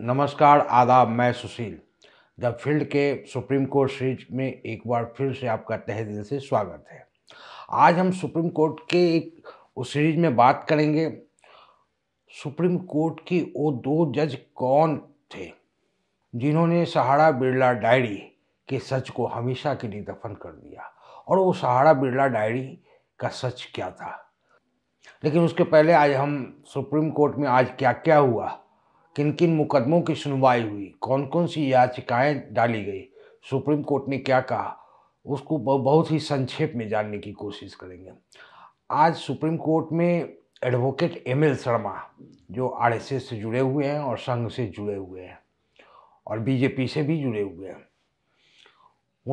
नमस्कार आदाब मैं सुशील द फील्ड के सुप्रीम कोर्ट सीरीज में एक बार फिर से आपका तहे दिल से स्वागत है आज हम सुप्रीम कोर्ट के एक उस सीरीज में बात करेंगे सुप्रीम कोर्ट की वो दो जज कौन थे जिन्होंने सहारा बिरला डायरी के सच को हमेशा के लिए दफन कर दिया और वो सहारा बिरला डायरी का सच क्या था लेकिन उसके पहले आज हम सुप्रीम कोर्ट में आज क्या क्या हुआ किन किन मुकदमों की सुनवाई हुई कौन कौन सी याचिकाएं डाली गई सुप्रीम कोर्ट ने क्या कहा उसको बहुत ही संक्षेप में जानने की कोशिश करेंगे आज सुप्रीम कोर्ट में एडवोकेट एम एल शर्मा जो आर एस एस से जुड़े हुए हैं और संघ से जुड़े हुए हैं और बीजेपी से भी जुड़े हुए हैं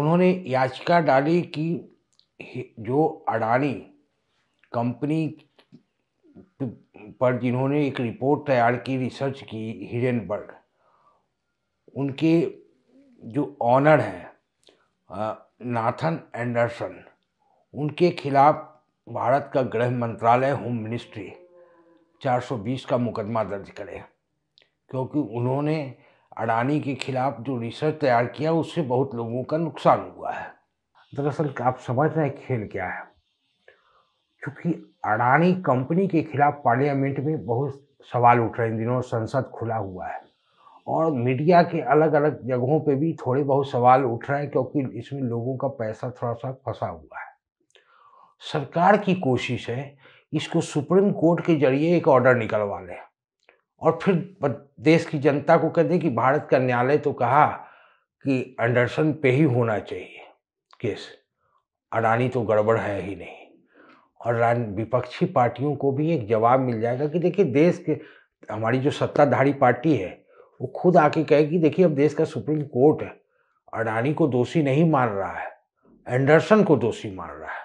उन्होंने याचिका डाली कि जो अडानी कंपनी तो, पर जिन्होंने एक रिपोर्ट तैयार की रिसर्च की हिडनबर्ग उनके जो ऑनर हैं नाथन एंडरसन उनके खिलाफ भारत का गृह मंत्रालय होम मिनिस्ट्री 420 का मुकदमा दर्ज करे क्योंकि उन्होंने अडानी के खिलाफ जो रिसर्च तैयार किया उससे बहुत लोगों का नुकसान हुआ है दरअसल आप समझ रहे हैं खेल क्या है क्योंकि अडानी कंपनी के खिलाफ पार्लियामेंट में बहुत सवाल उठ रहे हैं इन दिनों संसद खुला हुआ है और मीडिया के अलग अलग जगहों पे भी थोड़े बहुत सवाल उठ रहे हैं क्योंकि इसमें लोगों का पैसा थोड़ा सा फंसा हुआ है सरकार की कोशिश है इसको सुप्रीम कोर्ट के जरिए एक ऑर्डर निकलवा लें और फिर देश की जनता को कह दें कि भारत का न्यायालय तो कहा कि एंडरसन पे ही होना चाहिए केस अडानी तो गड़बड़ है ही नहीं और विपक्षी पार्टियों को भी एक जवाब मिल जाएगा कि देखिए देश के हमारी जो सत्ताधारी पार्टी है वो खुद आके कहेगी देखिए अब देश का सुप्रीम कोर्ट है अडानी को दोषी नहीं मान रहा है एंडरसन को दोषी मान रहा है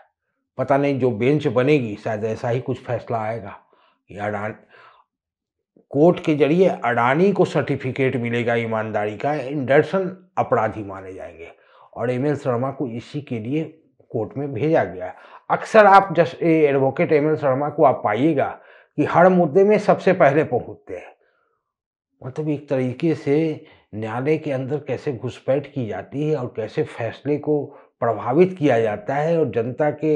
पता नहीं जो बेंच बनेगी शायद ऐसा ही कुछ फैसला आएगा कि अडानी कोर्ट के जरिए अडानी को सर्टिफिकेट मिलेगा ईमानदारी का एंडरसन अपराधी माने जाएंगे और एम एल शर्मा को इसी के लिए कोर्ट में भेजा गया अक्सर आप just advocate M L Sharma को आप पाइएगा कि हर मुद्दे में सबसे पहले पहुंचते हैं मतलब एक तरीके से न्यायालय के अंदर कैसे घुसपैठ की जाती है और कैसे फैसले को प्रभावित किया जाता है और जनता के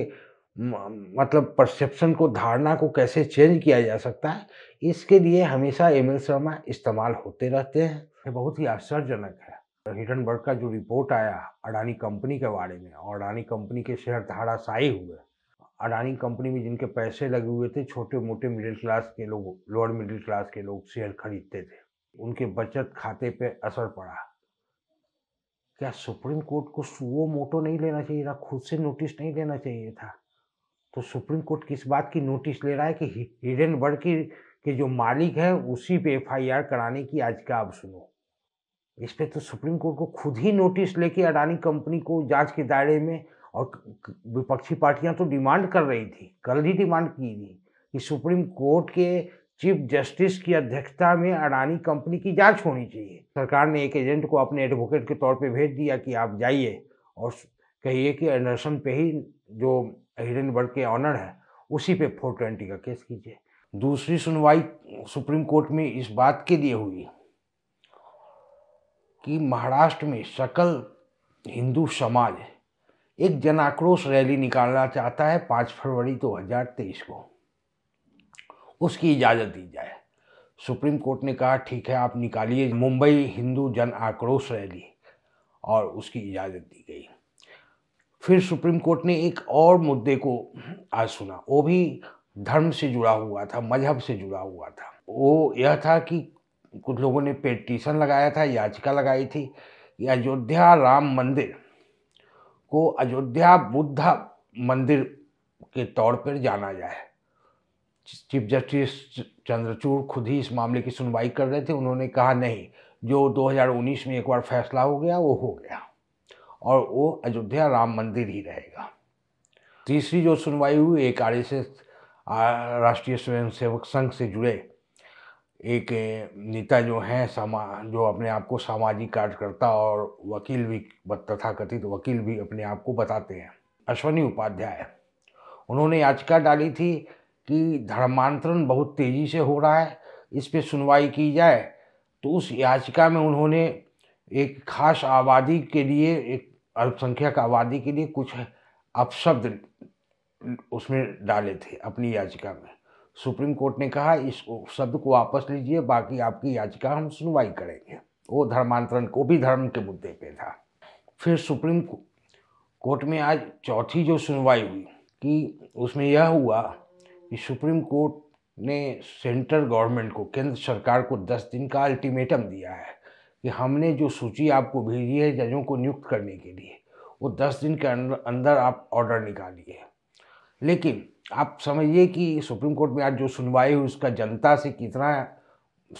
मतलब परसेप्शन को धारणा को कैसे चेंज किया जा सकता है इसके लिए हमेशा एम एल शर्मा इस्तेमाल होते रहते हैं ये बहुत ही आश्चर्यजनक है हिटनबर्ग का जो रिपोर्ट आया अडानी कंपनी के बारे में और अडानी कंपनी के शेयर धाराशायी हुए अडानी कंपनी में जिनके पैसे लगे हुए थे छोटे मोटे मिडिल क्लास के लोग लोअर मिडिल क्लास के लोग शेयर खरीदते थे उनके बचत खाते पे असर पड़ा क्या सुप्रीम कोर्ट को वो मोटो नहीं लेना चाहिए था खुद से नोटिस नहीं लेना चाहिए था तो सुप्रीम कोर्ट किस बात की नोटिस ले रहा है कि हिडनबर्ग की के जो मालिक है उसी पे एफआईआर कराने की आज का आप सुनो इस पर तो सुप्रीम कोर्ट को खुद ही नोटिस लेके अडानी कंपनी को जांच के दायरे में और विपक्षी पार्टियां तो डिमांड कर रही थी कल ही डिमांड की थी कि सुप्रीम कोर्ट के चीफ जस्टिस की अध्यक्षता में अडानी कंपनी की जांच होनी चाहिए सरकार ने एक एजेंट को अपने एडवोकेट के तौर पे भेज दिया कि आप जाइए और कहिए कि एंडरसन पे ही जो हिडन वर्ग के ऑनर है उसी पे फोर ट्वेंटी का केस कीजिए दूसरी सुनवाई सुप्रीम कोर्ट में इस बात के लिए हुई कि महाराष्ट्र में सकल हिंदू समाज एक जन आक्रोश रैली निकालना चाहता है पाँच फरवरी 2023 तो को उसकी इजाज़त दी जाए सुप्रीम कोर्ट ने कहा ठीक है आप निकालिए मुंबई हिंदू जन आक्रोश रैली और उसकी इजाज़त दी गई फिर सुप्रीम कोर्ट ने एक और मुद्दे को आज सुना वो भी धर्म से जुड़ा हुआ था मजहब से जुड़ा हुआ था वो यह था कि कुछ लोगों ने पेटिशन लगाया था याचिका लगाई थी कि अयोध्या राम मंदिर को अयोध्या बुद्ध मंदिर के तौर पर जाना जाए चीफ जस्टिस चंद्रचूड़ खुद ही इस मामले की सुनवाई कर रहे थे उन्होंने कहा नहीं जो 2019 में एक बार फैसला हो गया वो हो गया और वो अयोध्या राम मंदिर ही रहेगा तीसरी जो सुनवाई हुई एक आर एस राष्ट्रीय स्वयंसेवक संघ से जुड़े एक नेता जो हैं समा जो अपने आप को सामाजिक कार्यकर्ता और वकील भी तथाकथित वकील भी अपने आप को बताते हैं अश्वनी उपाध्याय उन्होंने याचिका डाली थी कि धर्मांतरण बहुत तेज़ी से हो रहा है इस पर सुनवाई की जाए तो उस याचिका में उन्होंने एक खास आबादी के लिए एक अल्पसंख्यक आबादी के लिए कुछ अपशब्द उसमें डाले थे अपनी याचिका में सुप्रीम कोर्ट ने कहा इस शब्द को वापस लीजिए बाकी आपकी याचिका हम सुनवाई करेंगे वो धर्मांतरण को भी धर्म के मुद्दे पे था फिर सुप्रीम कोर्ट में आज चौथी जो सुनवाई हुई कि उसमें यह हुआ कि सुप्रीम कोर्ट ने सेंट्रल गवर्नमेंट को केंद्र सरकार को दस दिन का अल्टीमेटम दिया है कि हमने जो सूची आपको भेजी है जजों को नियुक्त करने के लिए वो दस दिन के अंदर आप ऑर्डर निकालिए लेकिन आप समझिए कि सुप्रीम कोर्ट में आज जो सुनवाई हुई उसका जनता से कितना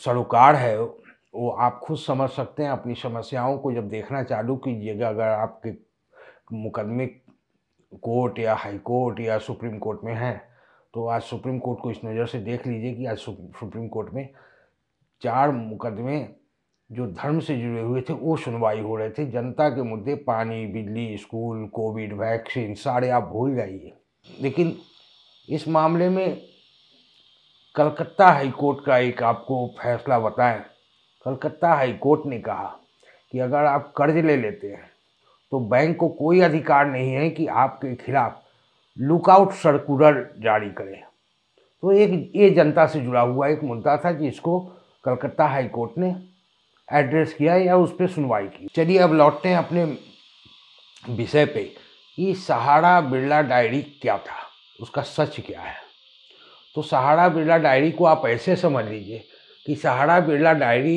सरोकार है वो आप खुद समझ सकते हैं अपनी समस्याओं को जब देखना चालू कीजिएगा अगर आपके मुकदमे कोर्ट या हाई कोर्ट या सुप्रीम कोर्ट में हैं तो आज सुप्रीम कोर्ट को इस नज़र से देख लीजिए कि आज सुप्रीम कोर्ट में चार मुकदमे जो धर्म से जुड़े हुए थे वो सुनवाई हो रहे थे जनता के मुद्दे पानी बिजली स्कूल कोविड वैक्सीन सारे आप भूल जाइए लेकिन इस मामले में कलकत्ता हाई कोर्ट का एक आपको फैसला बताएं कलकत्ता हाई कोर्ट ने कहा कि अगर आप कर्ज ले लेते हैं तो बैंक को कोई अधिकार नहीं है कि आपके खिलाफ लुकआउट सर्कुलर जारी करें तो एक ये जनता से जुड़ा हुआ एक मुद्दा था जिसको कलकत्ता हाई कोर्ट ने एड्रेस किया या उस पर सुनवाई की चलिए अब लौटते हैं अपने विषय पे कि सहारा बिरला डायरी क्या था उसका सच क्या है तो सहारा बिरला डायरी को आप ऐसे समझ लीजिए कि सहारा बिरला डायरी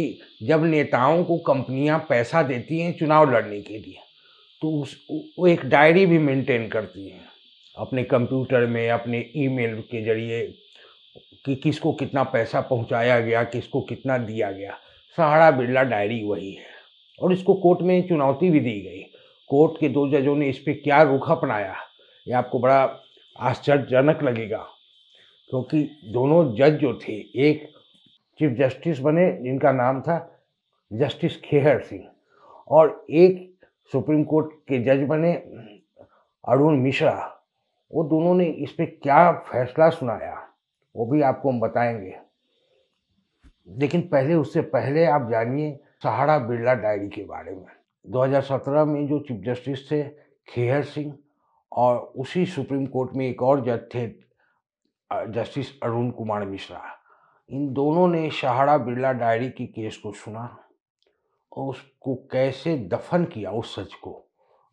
जब नेताओं को कंपनियां पैसा देती हैं चुनाव लड़ने के लिए तो उस वो एक डायरी भी मेंटेन करती हैं अपने कंप्यूटर में अपने ईमेल के जरिए कि किसको कितना पैसा पहुंचाया गया किसको कितना दिया गया सहारा बिरला डायरी वही है और इसको कोर्ट में चुनौती भी दी गई कोर्ट के दो जजों ने इस पर क्या रुख अपनाया ये आपको बड़ा आश्चर्यजनक लगेगा क्योंकि दोनों जज जो थे एक चीफ जस्टिस बने जिनका नाम था जस्टिस खेहर सिंह और एक सुप्रीम कोर्ट के जज बने अरुण मिश्रा वो दोनों ने इस पर क्या फैसला सुनाया वो भी आपको हम बताएंगे लेकिन पहले उससे पहले आप जानिए सहारा बिरला डायरी के बारे में 2017 में जो चीफ जस्टिस थे खेहर सिंह और उसी सुप्रीम कोर्ट में एक और जज थे जस्टिस अरुण कुमार मिश्रा इन दोनों ने शाहड़ा बिरला डायरी की केस को सुना और उसको कैसे दफन किया उस सच को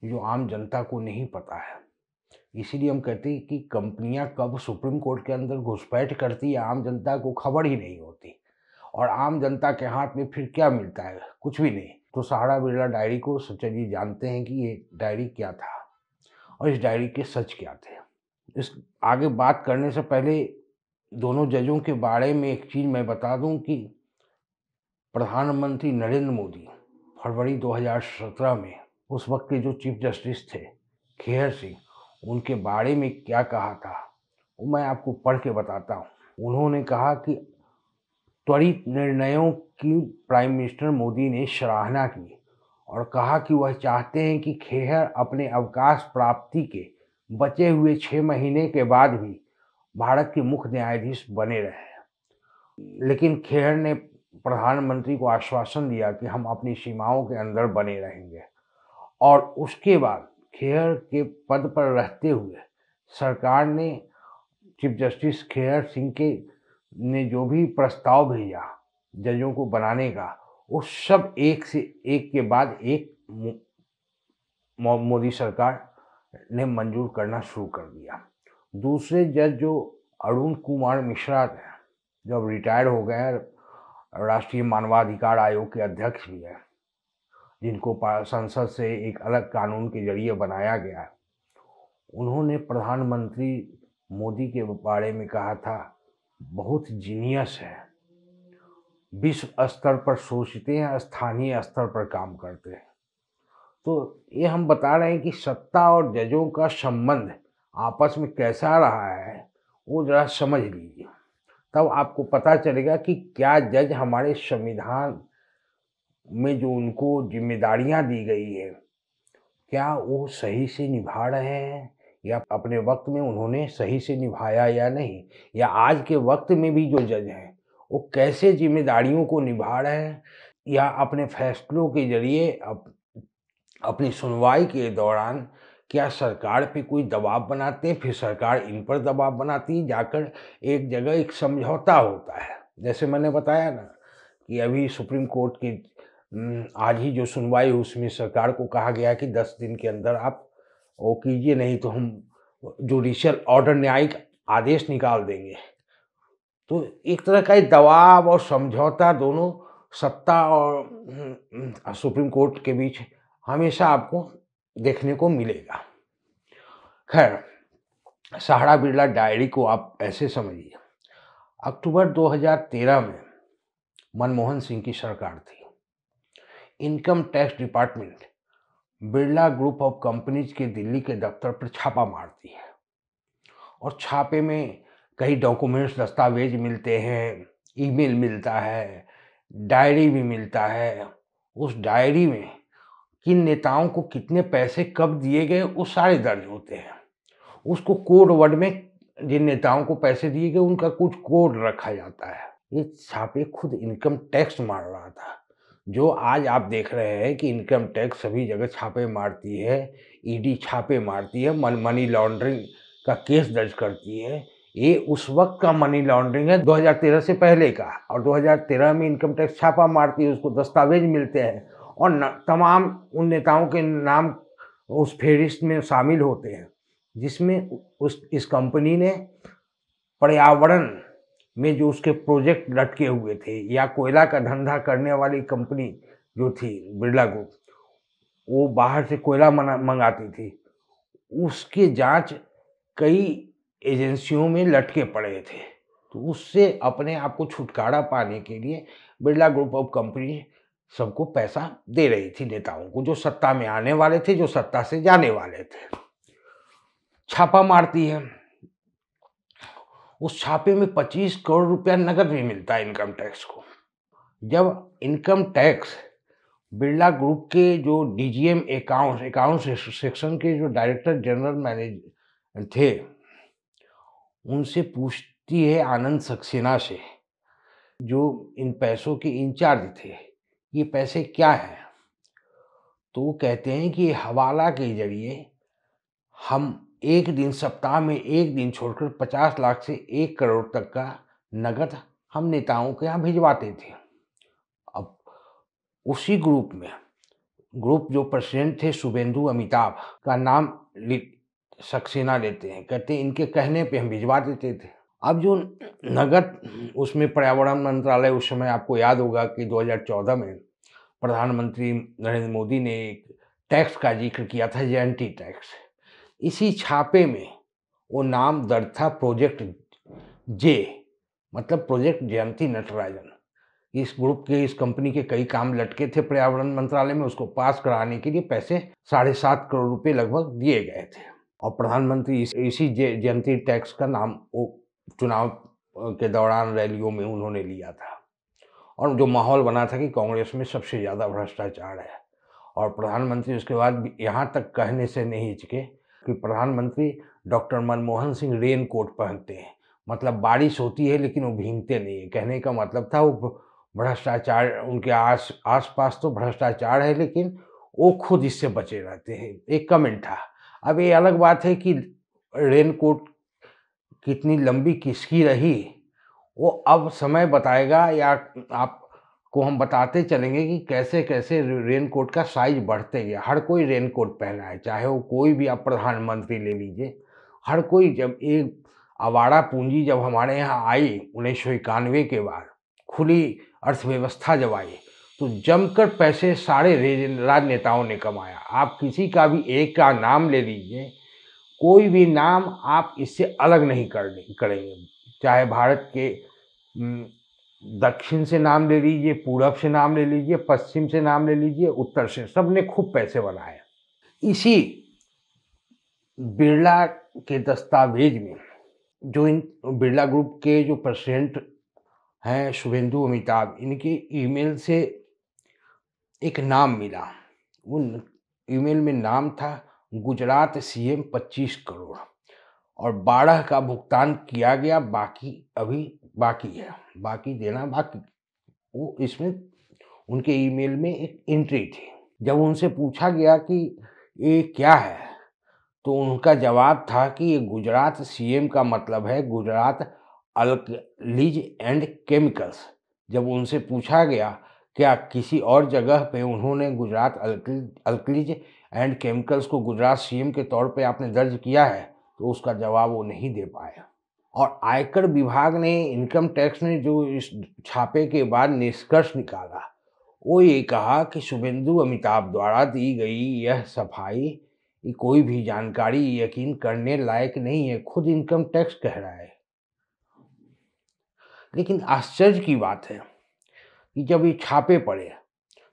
जो आम जनता को नहीं पता है इसीलिए हम कहते हैं कि कंपनियां कब सुप्रीम कोर्ट के अंदर घुसपैठ करती है आम जनता को खबर ही नहीं होती और आम जनता के हाथ में फिर क्या मिलता है कुछ भी नहीं तो सहारा बिरला डायरी को सच्चा जी जानते हैं कि ये डायरी क्या था और इस डायरी के सच क्या थे इस आगे बात करने से पहले दोनों जजों के बारे में एक चीज़ मैं बता दूं कि प्रधानमंत्री नरेंद्र मोदी फरवरी 2017 में उस वक्त के जो चीफ जस्टिस थे खेहर सिंह उनके बारे में क्या कहा था वो मैं आपको पढ़ के बताता हूँ उन्होंने कहा कि त्वरित निर्णयों की प्राइम मिनिस्टर मोदी ने सराहना की और कहा कि वह चाहते हैं कि खेहर अपने अवकाश प्राप्ति के बचे हुए छः महीने के बाद भी भारत के मुख्य न्यायाधीश बने रहे लेकिन खेहर ने प्रधानमंत्री को आश्वासन दिया कि हम अपनी सीमाओं के अंदर बने रहेंगे और उसके बाद खेहर के पद पर रहते हुए सरकार ने चीफ जस्टिस खेहर सिंह के ने जो भी प्रस्ताव भेजा जजों को बनाने का वो सब एक से एक के बाद एक मोदी सरकार ने मंजूर करना शुरू कर दिया दूसरे जज जो अरुण कुमार मिश्रा थे जब रिटायर हो गए राष्ट्रीय मानवाधिकार आयोग के अध्यक्ष भी हैं जिनको संसद से एक अलग कानून के जरिए बनाया गया उन्होंने प्रधानमंत्री मोदी के बारे में कहा था बहुत जीनियस है विश्व स्तर पर सोचते हैं स्थानीय स्तर पर काम करते हैं तो ये हम बता रहे हैं कि सत्ता और जजों का संबंध आपस में कैसा रहा है वो ज़रा समझ लीजिए तब आपको पता चलेगा कि क्या जज हमारे संविधान में जो उनको जिम्मेदारियां दी गई है क्या वो सही से निभा रहे हैं या अपने वक्त में उन्होंने सही से निभाया या नहीं या आज के वक्त में भी जो जज हैं वो कैसे जिम्मेदारियों को निभा रहे हैं या अपने फैसलों के जरिए अप, अपनी सुनवाई के दौरान क्या सरकार पे कोई दबाव बनाते हैं फिर सरकार इन पर दबाव बनाती है जाकर एक जगह एक समझौता होता है जैसे मैंने बताया ना कि अभी सुप्रीम कोर्ट की आज ही जो सुनवाई उसमें सरकार को कहा गया कि दस दिन के अंदर आप वो कीजिए नहीं तो हम जुडिशियल ऑर्डर न्यायिक आदेश निकाल देंगे तो एक तरह का दबाव और समझौता दोनों सत्ता और हम्म, सुप्रीम कोर्ट के बीच हमेशा आपको देखने को मिलेगा खैर सहारा बिरला डायरी को आप ऐसे समझिए अक्टूबर 2013 में मनमोहन सिंह की सरकार थी income tax department Birla group of companies के दिल्ली के दफ्तर पर छापा मारती है और छापे में कई डॉक्यूमेंट्स दस्तावेज मिलते हैं ईमेल मिलता है डायरी भी मिलता है उस डायरी में किन नेताओं को कितने पैसे कब दिए गए वो सारे दर्ज होते हैं उसको कोड वर्ड में जिन नेताओं को पैसे दिए गए उनका कुछ कोड रखा जाता है ये छापे खुद इनकम टैक्स मार रहा था जो आज आप देख रहे हैं कि इनकम टैक्स सभी जगह छापे मारती है ईडी e छापे मारती है मन मनी लॉन्ड्रिंग का केस दर्ज करती है ये उस वक्त का मनी लॉन्ड्रिंग है 2013 से पहले का और 2013 में इनकम टैक्स छापा मारती है उसको दस्तावेज मिलते हैं और न, तमाम उन नेताओं के नाम उस फहरिस्त में शामिल होते हैं जिसमें उस इस कंपनी ने पर्यावरण में जो उसके प्रोजेक्ट लटके हुए थे या कोयला का धंधा करने वाली कंपनी जो थी बिरला ग्रुप वो बाहर से कोयला मंगाती थी उसके जांच कई एजेंसियों में लटके पड़े थे तो उससे अपने आप को छुटकारा पाने के लिए बिरला ग्रुप ऑफ कंपनी सबको पैसा दे रही थी नेताओं को जो सत्ता में आने वाले थे जो सत्ता से जाने वाले थे छापा मारती है उस छापे में 25 करोड़ रुपया नकद भी मिलता है इनकम टैक्स को जब इनकम टैक्स बिरला ग्रुप के जो डीजीएम अकाउंट अकाउंट सेक्शन के जो डायरेक्टर जनरल मैनेज थे उनसे पूछती है आनंद सक्सेना से जो इन पैसों के इंचार्ज थे ये पैसे क्या हैं तो वो कहते हैं कि हवाला के ज़रिए हम एक दिन सप्ताह में एक दिन छोड़कर 50 लाख से एक करोड़ तक का नगद हम नेताओं के यहाँ भिजवाते थे अब उसी ग्रुप में ग्रुप जो प्रेसिडेंट थे शुभेंदु अमिताभ का नाम सक्सेना लेते हैं कहते हैं इनके कहने पे हम भिजवा देते थे अब जो नगद उसमें पर्यावरण मंत्रालय उस समय आपको याद होगा कि 2014 में प्रधानमंत्री नरेंद्र मोदी ने एक टैक्स का जिक्र किया था जे टैक्स इसी छापे में वो नाम दर्ज था प्रोजेक्ट जे मतलब प्रोजेक्ट जयंती नटराजन इस ग्रुप के इस कंपनी के कई काम लटके थे पर्यावरण मंत्रालय में उसको पास कराने के लिए पैसे साढ़े सात करोड़ रुपए लगभग दिए गए थे और प्रधानमंत्री इस, इसी जयंती टैक्स का नाम वो चुनाव के दौरान रैलियों में उन्होंने लिया था और जो माहौल बना था कि कांग्रेस में सबसे ज़्यादा भ्रष्टाचार है और प्रधानमंत्री उसके बाद यहाँ तक कहने से नहीं हिचके कि प्रधानमंत्री doctor Manmohan Singh raincoat पहनते हैं मतलब बारिश होती है लेकिन वो भींगते नहीं है कहने का मतलब था वो भ्रष्टाचार उनके आस आस पास तो भ्रष्टाचार है लेकिन वो खुद इससे बचे रहते हैं एक कमेंट था अब ये अलग बात है कि रेन कोट कितनी लंबी किसकी रही वो अब समय बताएगा या आप को हम बताते चलेंगे कि कैसे कैसे रेन कोट का साइज बढ़ते गया हर कोई रेन कोट पहना है चाहे वो कोई भी आप प्रधानमंत्री ले लीजिए हर कोई जब एक आवारा पूंजी जब हमारे यहाँ आई उन्नीस सौ इक्यानवे के बाद खुली अर्थव्यवस्था जब आई तो जमकर पैसे सारे राजनेताओं ने कमाया आप किसी का भी एक का नाम ले लीजिए कोई भी नाम आप इससे अलग नहीं करेंगे चाहे भारत के दक्षिण से नाम ले लीजिए पूरब से नाम ले लीजिए पश्चिम से नाम ले लीजिए उत्तर से सब ने खूब पैसे बनाए इसी बिरला के दस्तावेज में जो इन बिरला ग्रुप के जो प्रेसिडेंट हैं शुभेंदु अमिताभ इनके ईमेल से एक नाम मिला उन ईमेल में नाम था गुजरात सीएम 25 करोड़ और 12 का भुगतान किया गया बाकी अभी बाकी है बाकी देना बाकी वो इसमें उनके ईमेल में एक एंट्री थी जब उनसे पूछा गया कि ये क्या है तो उनका जवाब था कि ये गुजरात सीएम का मतलब है गुजरात अल्कलीज एंड केमिकल्स जब उनसे पूछा गया क्या किसी और जगह पे उन्होंने गुजरात अल्कलीज एंड केमिकल्स को गुजरात सीएम के तौर पे आपने दर्ज किया है तो उसका जवाब वो नहीं दे पाया और आयकर विभाग ने इनकम टैक्स ने जो इस छापे के बाद निष्कर्ष निकाला वो ये कहा कि शुभेंदु अमिताभ द्वारा दी गई यह सफाई कोई भी जानकारी यकीन करने लायक नहीं है खुद इनकम टैक्स कह रहा है लेकिन आश्चर्य की बात है कि जब ये छापे पड़े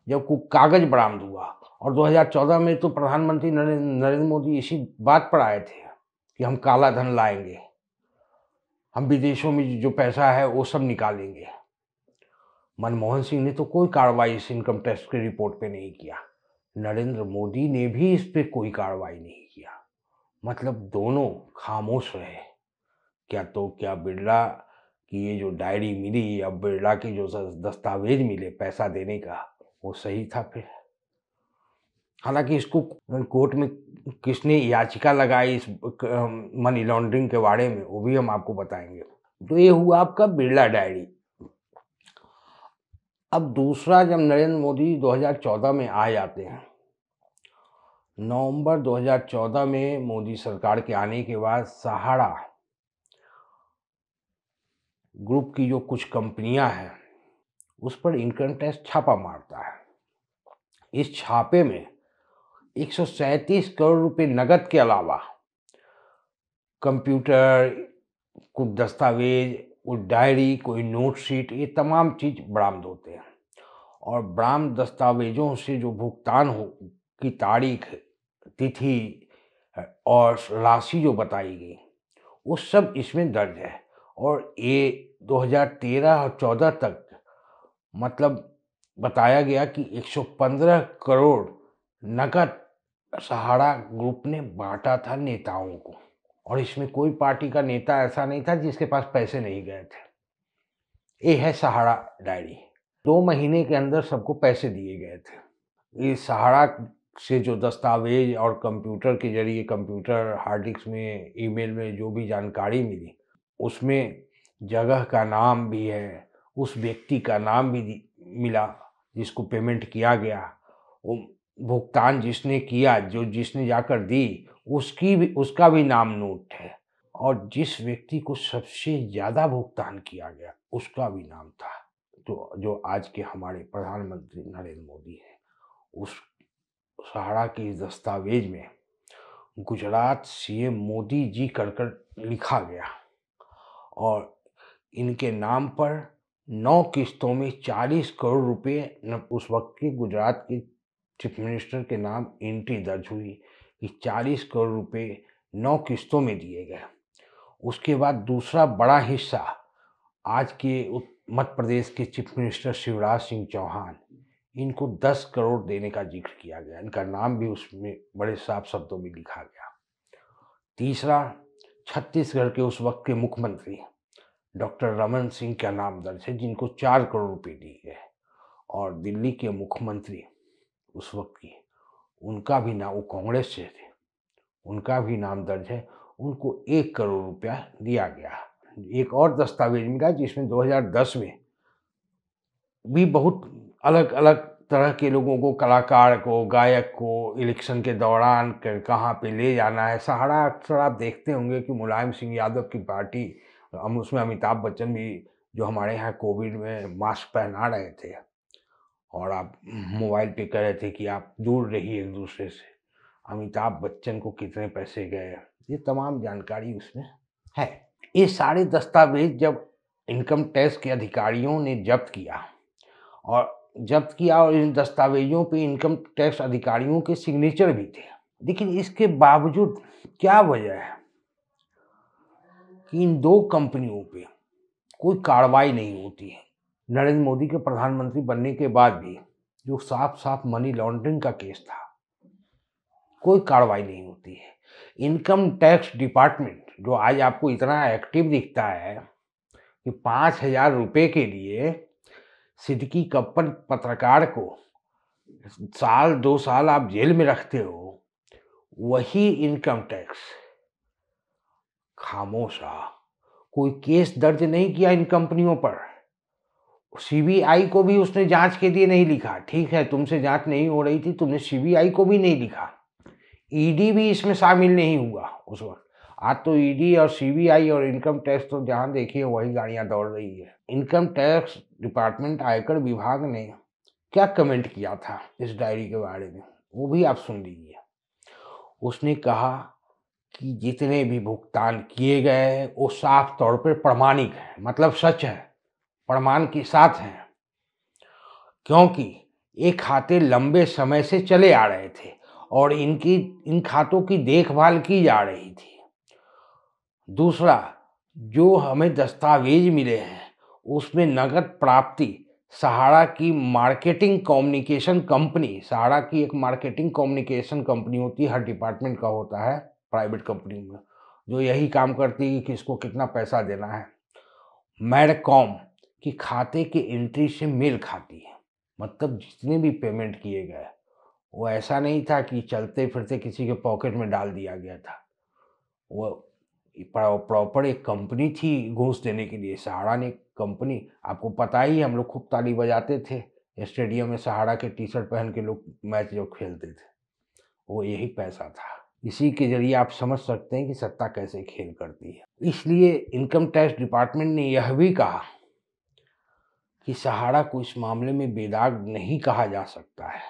जब कुछ कागज बरामद हुआ और 2014 में तो प्रधानमंत्री नरेंद्र मोदी इसी बात पर आए थे कि हम काला धन लाएंगे हम विदेशों में जो पैसा है वो सब निकालेंगे मनमोहन सिंह ने तो कोई कार्रवाई इस इनकम टैक्स की रिपोर्ट पे नहीं किया नरेंद्र मोदी ने भी इस पर कोई कार्रवाई नहीं किया मतलब दोनों खामोश रहे क्या तो क्या बिरला की ये जो डायरी मिली या बिरला के जो दस्तावेज मिले पैसा देने का वो सही था फिर हालांकि इसको कोर्ट में किसने याचिका लगाई इस मनी लॉन्ड्रिंग के बारे में वो भी हम आपको बताएंगे तो ये हुआ आपका बिरला डायरी अब दूसरा जब नरेंद्र मोदी 2014 में आ जाते हैं नवंबर 2014 में मोदी सरकार के आने के बाद सहारा ग्रुप की जो कुछ कंपनियां हैं उस पर इनकम टैक्स छापा मारता है इस छापे में एक करोड़ रुपए नकद के अलावा कंप्यूटर कुछ दस्तावेज कुछ डायरी कोई नोट शीट ये तमाम चीज़ बरामद होते हैं और बरामद दस्तावेजों से जो भुगतान हो की तारीख तिथि और राशि जो बताई गई वो सब इसमें दर्ज है और ये 2013 और 14 तक मतलब बताया गया कि 115 करोड़ नकद सहारा ग्रुप ने बांटा था नेताओं को और इसमें कोई पार्टी का नेता ऐसा नहीं था जिसके पास पैसे नहीं गए थे ये है सहारा डायरी दो महीने के अंदर सबको पैसे दिए गए थे ये सहारा से जो दस्तावेज और कंप्यूटर के जरिए कंप्यूटर हार्ड डिस्क में ईमेल में जो भी जानकारी मिली उसमें जगह का नाम भी है उस व्यक्ति का नाम भी मिला जिसको पेमेंट किया गया वो भुगतान जिसने किया जो जिसने जाकर दी उसकी भी उसका भी नाम नोट है और जिस व्यक्ति को सबसे ज़्यादा भुगतान किया गया उसका भी नाम था तो जो आज के हमारे प्रधानमंत्री नरेंद्र मोदी हैं उस सहारा के इस दस्तावेज में गुजरात सीएम मोदी जी कर कर लिखा गया और इनके नाम पर नौ किस्तों में चालीस करोड़ रुपए उस वक्त के गुजरात के चीफ मिनिस्टर के नाम एंट्री दर्ज हुई कि चालीस करोड़ रुपए नौ किस्तों में दिए गए उसके बाद दूसरा बड़ा हिस्सा आज के मध्य प्रदेश के चीफ मिनिस्टर शिवराज सिंह चौहान इनको दस करोड़ देने का जिक्र किया गया इनका नाम भी उसमें बड़े साफ शब्दों में लिखा गया तीसरा छत्तीसगढ़ के उस वक्त के मुख्यमंत्री डॉक्टर रमन सिंह का नाम दर्ज है जिनको चार करोड़ रुपए दिए गए और दिल्ली के मुख्यमंत्री उस वक्त की उनका भी नाम वो कांग्रेस से थे उनका भी नाम दर्ज है उनको एक करोड़ रुपया दिया गया एक और दस्तावेज मिला जिसमें 2010 में भी बहुत अलग अलग तरह के लोगों को कलाकार को गायक को इलेक्शन के दौरान कहाँ पे ले जाना है सहारा अक्सर आप देखते होंगे कि मुलायम सिंह यादव की पार्टी हम उसमें अमिताभ बच्चन भी जो हमारे यहाँ कोविड में मास्क पहना रहे थे और आप मोबाइल पे कह रहे थे कि आप दूर रहिए एक दूसरे से अमिताभ बच्चन को कितने पैसे गए ये तमाम जानकारी उसमें है ये सारे दस्तावेज जब इनकम टैक्स के अधिकारियों ने जब्त किया और जब्त किया और इन दस्तावेजों पे इनकम टैक्स अधिकारियों के सिग्नेचर भी थे लेकिन इसके बावजूद क्या वजह है कि इन दो कंपनियों पे कोई कार्रवाई नहीं होती है नरेंद्र मोदी के प्रधानमंत्री बनने के बाद भी जो साफ साफ मनी लॉन्ड्रिंग का केस था कोई कार्रवाई नहीं होती है इनकम टैक्स डिपार्टमेंट जो आज आपको इतना एक्टिव दिखता है कि पाँच हजार रुपये के लिए सिद्दकी कप्पन पत्रकार को साल दो साल आप जेल में रखते हो वही इनकम टैक्स खामोशा कोई केस दर्ज नहीं किया इन कंपनियों पर सीबीआई को भी उसने जांच के लिए नहीं लिखा ठीक है तुमसे जांच नहीं हो रही थी तुमने सीबीआई को भी नहीं लिखा ईडी e भी इसमें शामिल नहीं हुआ उस वक्त आज तो ईडी e और सीबीआई और इनकम टैक्स तो जहाँ देखिए वही गाड़ियाँ दौड़ रही है इनकम टैक्स डिपार्टमेंट आयकर विभाग ने क्या कमेंट किया था इस डायरी के बारे में वो भी आप सुन लीजिए उसने कहा कि जितने भी भुगतान किए गए हैं वो साफ तौर पर प्रमाणिक है मतलब सच है प्रमाण के साथ हैं क्योंकि ये खाते लंबे समय से चले आ रहे थे और इनकी इन खातों की देखभाल की जा रही थी दूसरा जो हमें दस्तावेज मिले हैं उसमें नगद प्राप्ति सहारा की मार्केटिंग कम्युनिकेशन कंपनी सहारा की एक मार्केटिंग कम्युनिकेशन कंपनी होती है हर डिपार्टमेंट का होता है प्राइवेट कंपनी में जो यही काम करती है कि किसको कितना पैसा देना है मैडकॉम कि खाते के एंट्री से मेल खाती है मतलब जितने भी पेमेंट किए गए वो ऐसा नहीं था कि चलते फिरते किसी के पॉकेट में डाल दिया गया था वो प्रॉपर एक कंपनी थी घूस देने के लिए सहारा ने कंपनी आपको पता ही हम लोग खूब ताली बजाते थे स्टेडियम में सहारा के टी शर्ट पहन के लोग मैच जो खेलते थे वो यही पैसा था इसी के जरिए आप समझ सकते हैं कि सत्ता कैसे खेल करती है इसलिए इनकम टैक्स डिपार्टमेंट ने यह भी कहा कि सहारा को इस मामले में बेदाग नहीं कहा जा सकता है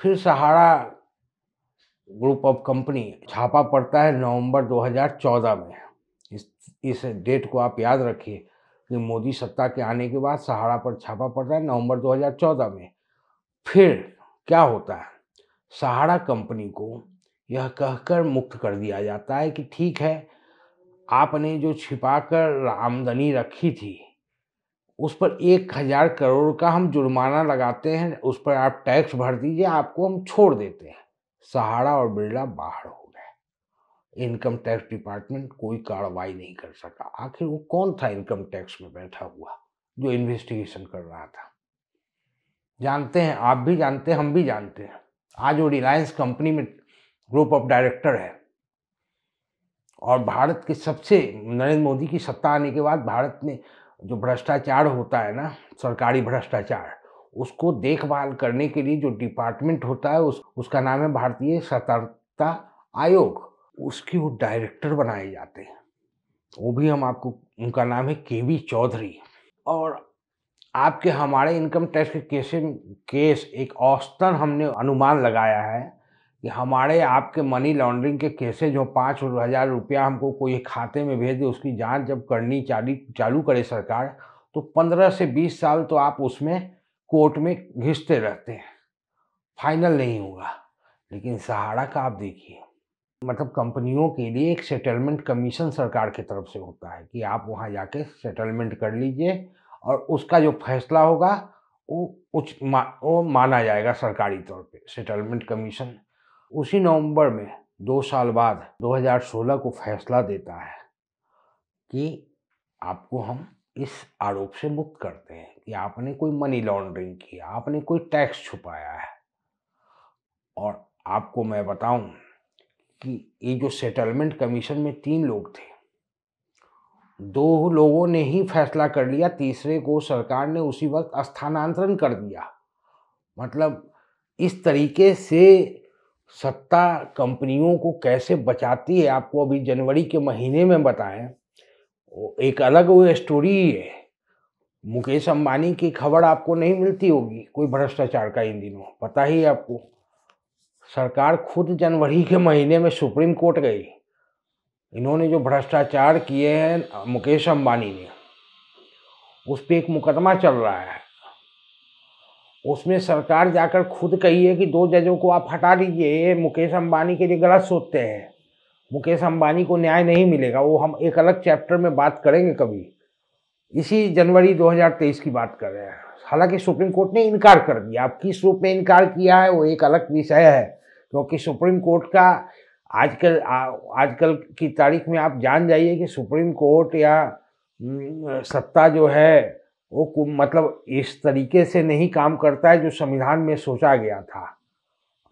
फिर सहारा ग्रुप ऑफ कंपनी छापा पड़ता है नवंबर 2014 में इस इस डेट को आप याद रखिए कि मोदी सत्ता के आने के बाद सहारा पर छापा पड़ता है नवंबर 2014 में फिर क्या होता है सहारा कंपनी को यह कहकर मुक्त कर दिया जाता है कि ठीक है आपने जो छिपाकर आमदनी रखी थी उस पर एक हज़ार करोड़ का हम जुर्माना लगाते हैं उस पर आप टैक्स भर दीजिए आपको हम छोड़ देते हैं सहारा और बिरला बाहर हो गए इनकम टैक्स डिपार्टमेंट कोई कार्रवाई नहीं कर सका आखिर वो कौन था इनकम टैक्स में बैठा हुआ जो इन्वेस्टिगेशन कर रहा था जानते हैं आप भी जानते हैं हम भी जानते हैं आज वो रिलायंस कंपनी में ग्रुप ऑफ डायरेक्टर है और भारत के सबसे नरेंद्र मोदी की सत्ता आने के बाद भारत ने जो भ्रष्टाचार होता है ना सरकारी भ्रष्टाचार उसको देखभाल करने के लिए जो डिपार्टमेंट होता है उस उसका नाम है भारतीय सतर्कता आयोग उसके वो डायरेक्टर बनाए जाते हैं वो भी हम आपको उनका नाम है के वी चौधरी और आपके हमारे इनकम टैक्स के केस केस एक औसतन हमने अनुमान लगाया है कि हमारे आपके मनी लॉन्ड्रिंग के केसेज हो पाँच हज़ार रुपया हमको कोई खाते में भेज दे उसकी जांच जब करनी चाली चालू करे सरकार तो पंद्रह से बीस साल तो आप उसमें कोर्ट में घिसते रहते हैं फाइनल नहीं होगा लेकिन सहारा का आप देखिए मतलब कंपनियों के लिए एक सेटलमेंट कमीशन सरकार की तरफ से होता है कि आप वहाँ जाके सेटलमेंट कर लीजिए और उसका जो फैसला होगा वो उच मा, वो माना जाएगा सरकारी तौर पे सेटलमेंट कमीशन उसी नवंबर में दो साल बाद 2016 को फैसला देता है कि आपको हम इस आरोप से मुक्त करते हैं कि आपने कोई मनी लॉन्ड्रिंग की आपने कोई टैक्स छुपाया है और आपको मैं बताऊं कि ये जो सेटलमेंट कमीशन में तीन लोग थे दो लोगों ने ही फैसला कर लिया तीसरे को सरकार ने उसी वक्त स्थानांतरण कर दिया मतलब इस तरीके से सत्ता कंपनियों को कैसे बचाती है आपको अभी जनवरी के महीने में बताएं एक अलग वो स्टोरी है मुकेश अंबानी की खबर आपको नहीं मिलती होगी कोई भ्रष्टाचार का इन दिनों पता ही आपको सरकार खुद जनवरी के महीने में सुप्रीम कोर्ट गई इन्होंने जो भ्रष्टाचार किए हैं मुकेश अंबानी ने उस पर एक मुकदमा चल रहा है उसमें सरकार जाकर खुद कही है कि दो जजों को आप हटा दीजिए ये मुकेश अंबानी के लिए गलत सोचते हैं मुकेश अंबानी को न्याय नहीं मिलेगा वो हम एक अलग चैप्टर में बात करेंगे कभी इसी जनवरी 2023 की बात कर रहे हैं हालांकि सुप्रीम कोर्ट ने इनकार कर दिया अब किस रूप में इनकार किया है वो एक अलग विषय है क्योंकि तो सुप्रीम कोर्ट का आजकल आजकल की तारीख में आप जान जाइए कि सुप्रीम कोर्ट या सत्ता जो है वो मतलब इस तरीके से नहीं काम करता है जो संविधान में सोचा गया था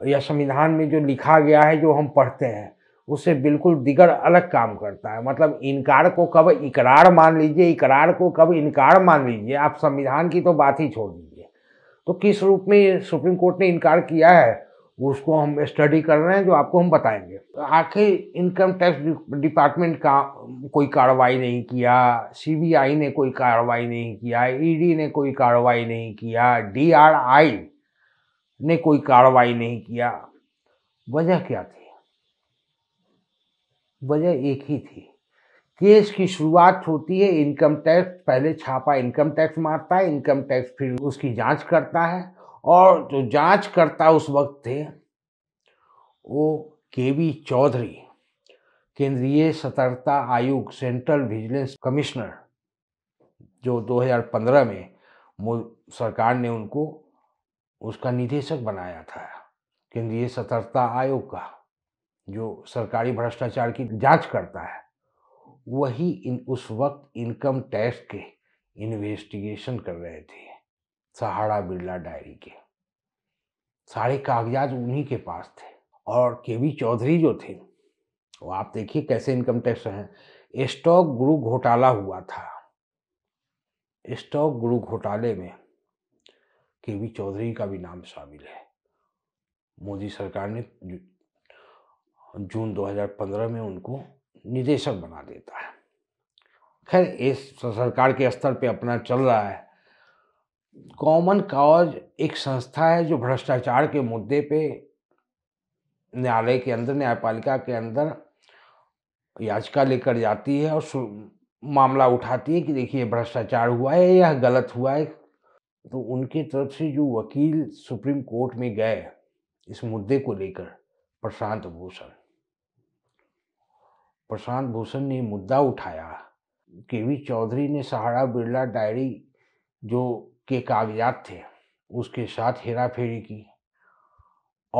या संविधान में जो लिखा गया है जो हम पढ़ते हैं उससे बिल्कुल दिगर अलग काम करता है मतलब इनकार को कब इकरार मान लीजिए इकरार को कब इनकार मान लीजिए आप संविधान की तो बात ही छोड़ दीजिए तो किस रूप में सुप्रीम कोर्ट ने इनकार किया है उसको हम स्टडी कर रहे हैं जो आपको हम बताएंगे आखिर इनकम टैक्स डिपार्टमेंट का कोई कार्रवाई नहीं किया सीबीआई ने कोई कार्रवाई नहीं किया ईडी e ने कोई कार्रवाई नहीं किया डीआरआई ने कोई कार्रवाई नहीं किया वजह क्या थी वजह एक ही थी केस की शुरुआत होती है इनकम टैक्स पहले छापा इनकम टैक्स मारता है इनकम टैक्स फिर उसकी जांच करता है और जो जांच करता उस वक्त थे वो के वी चौधरी केंद्रीय सतर्कता आयोग सेंट्रल विजिलेंस कमिश्नर जो 2015 में सरकार ने उनको उसका निदेशक बनाया था केंद्रीय सतर्कता आयोग का जो सरकारी भ्रष्टाचार की जांच करता है वही इन उस वक्त इनकम टैक्स के इन्वेस्टिगेशन कर रहे थे सहारा बिरला डायरी के सारे कागजात उन्हीं के पास थे और के वी चौधरी जो थे वो आप देखिए कैसे इनकम टैक्स हैं स्टॉक गुरु घोटाला हुआ था स्टॉक गुरु घोटाले में के वी चौधरी का भी नाम शामिल है मोदी सरकार ने जून 2015 में उनको निदेशक बना देता है खैर इस सरकार के स्तर पे अपना चल रहा है कॉमन काज एक संस्था है जो भ्रष्टाचार के मुद्दे पे न्यायालय के अंदर न्यायपालिका के अंदर याचिका लेकर जाती है और मामला उठाती है कि देखिए भ्रष्टाचार हुआ है या गलत हुआ है तो उनके तरफ से जो वकील सुप्रीम कोर्ट में गए इस मुद्दे को लेकर प्रशांत भूषण प्रशांत भूषण ने मुद्दा उठाया के वी चौधरी ने सहारा बिरला डायरी जो के कागजात थे उसके साथ हेरा फेरी की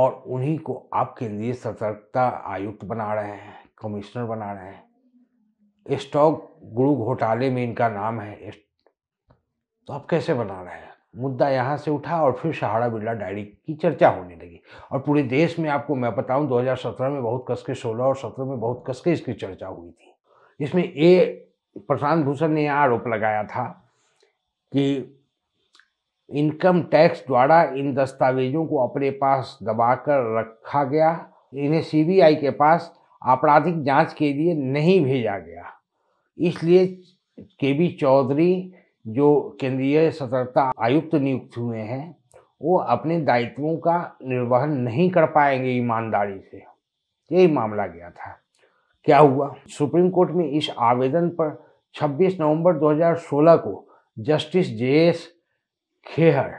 और उन्हीं को आपके लिए सतर्कता आयुक्त बना रहे हैं कमिश्नर बना रहे हैं स्टॉक गुरु घोटाले में इनका नाम है तो आप कैसे बना रहे हैं मुद्दा यहाँ से उठा और फिर सहारा बिरला डायरी की चर्चा होने लगी और पूरे देश में आपको मैं बताऊं 2017 में बहुत कस के सोलह और सत्रह में बहुत कस के इसकी चर्चा हुई थी इसमें ए प्रशांत भूषण ने यह आरोप लगाया था कि इनकम टैक्स द्वारा इन दस्तावेजों को अपने पास दबाकर रखा गया इन्हें सीबीआई के पास आपराधिक जांच के लिए नहीं भेजा गया इसलिए के बी चौधरी जो केंद्रीय सतर्कता आयुक्त नियुक्त हुए हैं वो अपने दायित्वों का निर्वहन नहीं कर पाएंगे ईमानदारी से यही मामला गया था क्या हुआ सुप्रीम कोर्ट में इस आवेदन पर 26 नवंबर 2016 को जस्टिस जे एस खेहर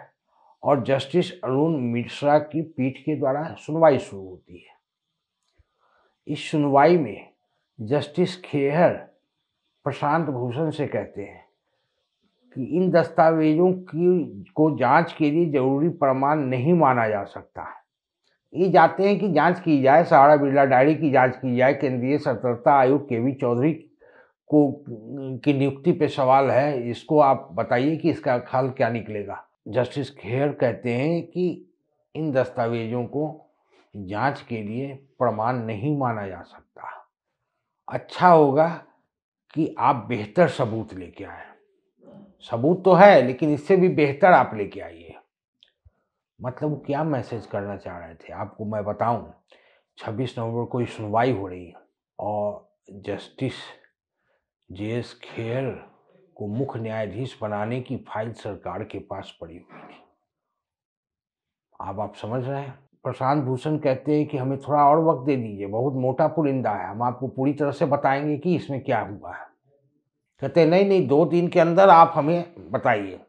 और जस्टिस अरुण मिश्रा की पीठ के द्वारा सुनवाई शुरू होती है इस सुनवाई में जस्टिस खेहर प्रशांत भूषण से कहते हैं कि इन दस्तावेजों की को जांच के लिए जरूरी प्रमाण नहीं माना जा सकता है ये जाते हैं कि जांच की जाए सहारा बिरला डायरी की जांच की जाए केंद्रीय सतर्कता आयोग के वी चौधरी को की नियुक्ति पे सवाल है इसको आप बताइए कि इसका हल क्या निकलेगा जस्टिस खेर कहते हैं कि इन दस्तावेजों को जांच के लिए प्रमाण नहीं माना जा सकता अच्छा होगा कि आप बेहतर सबूत लेके आए सबूत तो है लेकिन इससे भी बेहतर आप लेके आइए मतलब क्या मैसेज करना चाह रहे थे आपको मैं बताऊं 26 नवंबर को सुनवाई हो रही है और जस्टिस एस खेर को मुख्य न्यायाधीश बनाने की फाइल सरकार के पास पड़ी हुई थी आप आप समझ रहे हैं प्रशांत भूषण कहते हैं कि हमें थोड़ा और वक्त दे दीजिए बहुत मोटा पुलिंदा है हम आपको पूरी तरह से बताएंगे कि इसमें क्या हुआ है कहते हैं नहीं नहीं दो दिन के अंदर आप हमें बताइए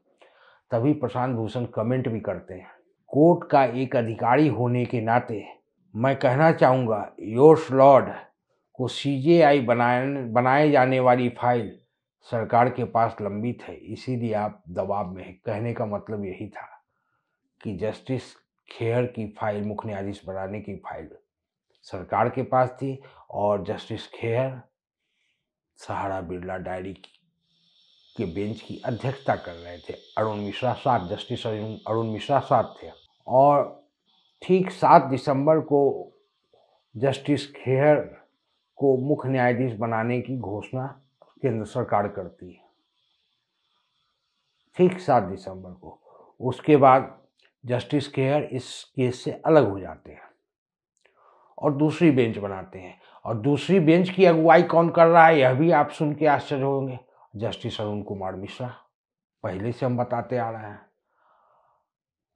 तभी प्रशांत भूषण कमेंट भी करते हैं कोर्ट का एक अधिकारी होने के नाते मैं कहना चाहूँगा योश लॉर्ड को सीजेआई बनाए बनाए जाने वाली फाइल सरकार के पास लंबित है इसीलिए आप दबाव में कहने का मतलब यही था कि जस्टिस खेहर की फाइल मुख्य न्यायाधीश बनाने की फाइल सरकार के पास थी और जस्टिस खेहर सहारा बिरला डायरी के बेंच की अध्यक्षता कर रहे थे अरुण मिश्रा सात जस्टिस अरुण मिश्रा सात थे और ठीक सात दिसंबर को जस्टिस खेहर को मुख्य न्यायाधीश बनाने की घोषणा केंद्र सरकार करती है ठीक सात दिसंबर को उसके बाद जस्टिस केयर इस केस से अलग हो जाते हैं और दूसरी बेंच बनाते हैं और दूसरी बेंच की अगुवाई कौन कर रहा है यह भी आप सुन के आश्चर्य होंगे जस्टिस अरुण कुमार मिश्रा पहले से हम बताते आ रहे हैं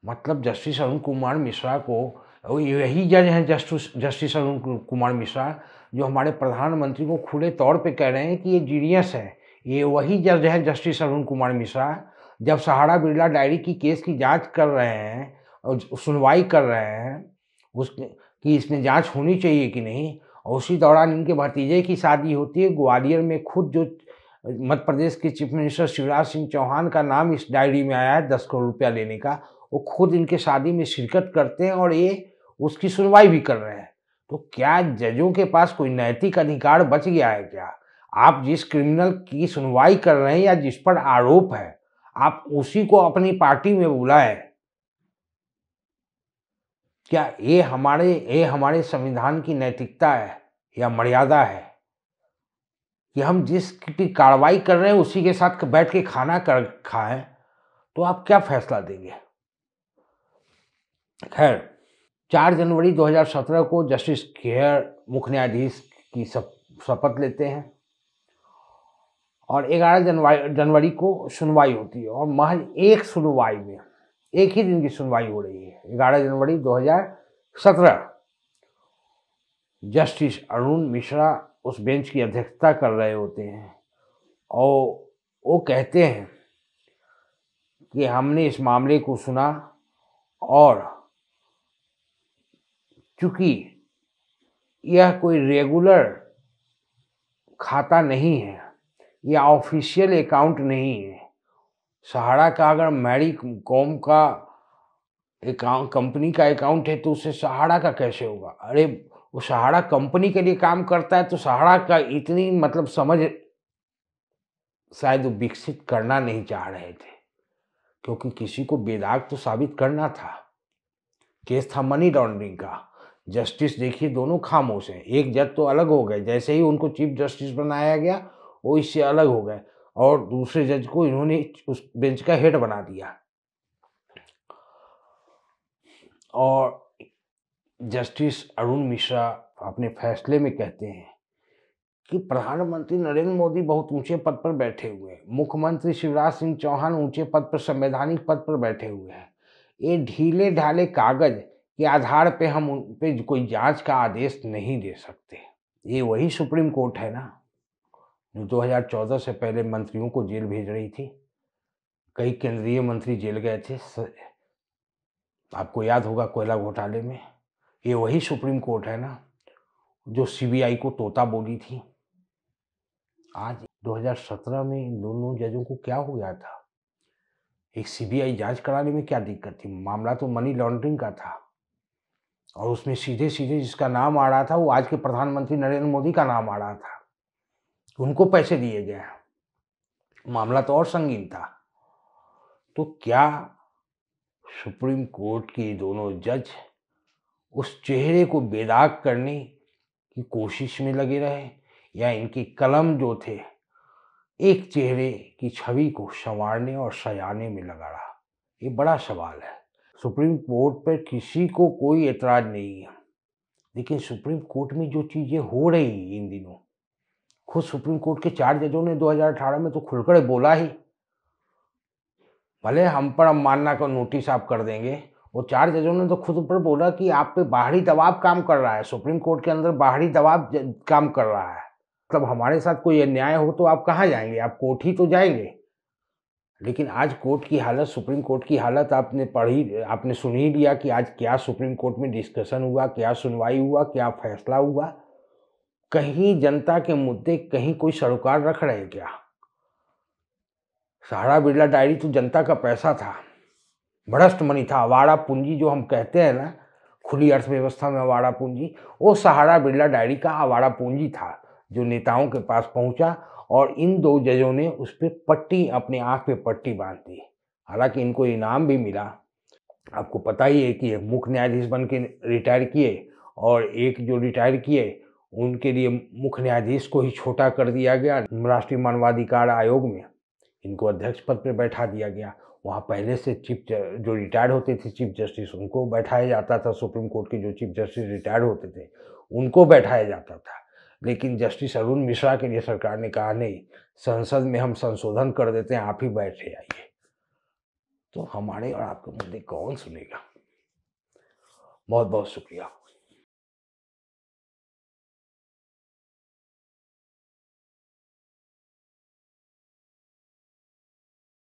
मतलब जस्टिस अरुण कुमार मिश्रा को और यही जज हैं जस्टिस जस्टिस अरुण कुमार मिश्रा जो हमारे प्रधानमंत्री को खुले तौर पे कह रहे हैं कि ये जीनियस है ये वही जज हैं जस्टिस अरुण कुमार मिश्रा जब सहारा बिरला डायरी की केस की जांच कर रहे हैं और सुनवाई कर रहे हैं उस कि इसमें जांच होनी चाहिए कि नहीं और उसी दौरान इनके भतीजे की शादी होती है ग्वालियर में खुद जो मध्य प्रदेश के चीफ मिनिस्टर शिवराज सिंह चौहान का नाम इस डायरी में आया है दस करोड़ रुपया लेने का वो खुद इनके शादी में शिरकत करते हैं और ये उसकी सुनवाई भी कर रहे हैं तो क्या जजों के पास कोई नैतिक अधिकार बच गया है क्या आप जिस क्रिमिनल की सुनवाई कर रहे हैं या जिस पर आरोप है आप उसी को अपनी पार्टी में बुलाएं क्या ये हमारे ये हमारे संविधान की नैतिकता है या मर्यादा है कि हम जिस की कार्रवाई कर रहे हैं उसी के साथ बैठ के खाना कर खाएं तो आप क्या फैसला देंगे खैर चार जनवरी 2017 को जस्टिस केयर मुख्य न्यायाधीश की शपथ लेते हैं और 11 जनवरी जनवरी को सुनवाई होती है और महज एक सुनवाई में एक ही दिन की सुनवाई हो रही है 11 जनवरी 2017 जस्टिस अरुण मिश्रा उस बेंच की अध्यक्षता कर रहे होते हैं और वो कहते हैं कि हमने इस मामले को सुना और चूंकि यह कोई रेगुलर खाता नहीं है यह ऑफिशियल अकाउंट नहीं है सहारा का अगर मैरी कॉम का अकाउंट कंपनी का अकाउंट है तो उसे सहारा का कैसे होगा अरे वो सहारा कंपनी के लिए काम करता है तो सहारा का इतनी मतलब समझ शायद वो विकसित करना नहीं चाह रहे थे क्योंकि किसी को बेदाग तो साबित करना था केस था मनी लॉन्ड्रिंग का जस्टिस देखिए दोनों खामोश हैं एक जज तो अलग हो गए जैसे ही उनको चीफ जस्टिस बनाया गया वो इससे अलग हो गए और दूसरे जज को इन्होंने उस बेंच का हेड बना दिया और जस्टिस अरुण मिश्रा अपने फैसले में कहते हैं कि प्रधानमंत्री नरेंद्र मोदी बहुत ऊंचे पद पर बैठे हुए हैं मुख्यमंत्री शिवराज सिंह चौहान ऊंचे पद पर संवैधानिक पद पर बैठे हुए हैं ये ढीले ढाले कागज के आधार पे हम उन पे कोई जांच का आदेश नहीं दे सकते ये वही सुप्रीम कोर्ट है ना जो 2014 से पहले मंत्रियों को जेल भेज रही थी कई केंद्रीय मंत्री जेल गए थे आपको याद होगा कोयला घोटाले में ये वही सुप्रीम कोर्ट है ना जो सीबीआई को तोता बोली थी आज 2017 में इन दोनों जजों को क्या हो गया था एक सीबीआई जांच कराने में क्या दिक्कत थी मामला तो मनी लॉन्ड्रिंग का था और उसमें सीधे सीधे जिसका नाम आ रहा था वो आज के प्रधानमंत्री नरेंद्र मोदी का नाम आ रहा था उनको पैसे दिए गए मामला तो और संगीन था तो क्या सुप्रीम कोर्ट के दोनों जज उस चेहरे को बेदाग करने की कोशिश में लगे रहे या इनकी कलम जो थे एक चेहरे की छवि को संवारने और सजाने में लगा रहा ये बड़ा सवाल है सुप्रीम कोर्ट पर किसी को कोई एतराज़ नहीं है लेकिन सुप्रीम कोर्ट में जो चीज़ें हो रही हैं इन दिनों खुद सुप्रीम कोर्ट के चार जजों ने 2018 में तो खुलकर बोला ही भले हम पर मानना का नोटिस आप कर देंगे वो चार जजों ने तो खुद पर बोला कि आप पे बाहरी दबाव काम कर रहा है सुप्रीम कोर्ट के अंदर बाहरी दबाव काम कर रहा है मतलब हमारे साथ कोई अन्याय हो तो आप कहाँ जाएंगे आप कोर्ट ही तो जाएंगे लेकिन आज कोर्ट की हालत सुप्रीम कोर्ट की हालत आपने पढ़ी आपने सुन ही लिया कि आज क्या सुप्रीम कोर्ट में डिस्कशन हुआ क्या सुनवाई हुआ क्या फैसला हुआ कहीं जनता के मुद्दे कहीं कोई सरोकार रख रहे हैं क्या सहारा बिरला डायरी तो जनता का पैसा था भ्रष्ट मनी था अवाड़ा पूंजी जो हम कहते हैं ना खुली अर्थव्यवस्था में अवाड़ा पूंजी वो सहारा बिरला डायरी का अवाड़ा पूंजी था जो नेताओं के पास पहुंचा और इन दो जजों ने उस पर पट्टी अपने आँख पे पट्टी बांध दी हालांकि इनको इनाम भी मिला आपको पता ही है कि मुख्य न्यायाधीश बन के रिटायर किए और एक जो रिटायर किए उनके लिए मुख्य न्यायाधीश को ही छोटा कर दिया गया राष्ट्रीय मानवाधिकार आयोग में इनको अध्यक्ष पद पर बैठा दिया गया वहाँ पहले से चीफ जो रिटायर्ड होते थे चीफ जस्टिस उनको बैठाया जाता था सुप्रीम कोर्ट के जो चीफ जस्टिस रिटायर्ड होते थे उनको बैठाया जाता था लेकिन जस्टिस अरुण मिश्रा के लिए सरकार ने कहा नहीं संसद में हम संशोधन कर देते हैं आप ही बैठे आइए तो हमारे और आपके मुद्दे कौन सुनेगा बहुत बहुत शुक्रिया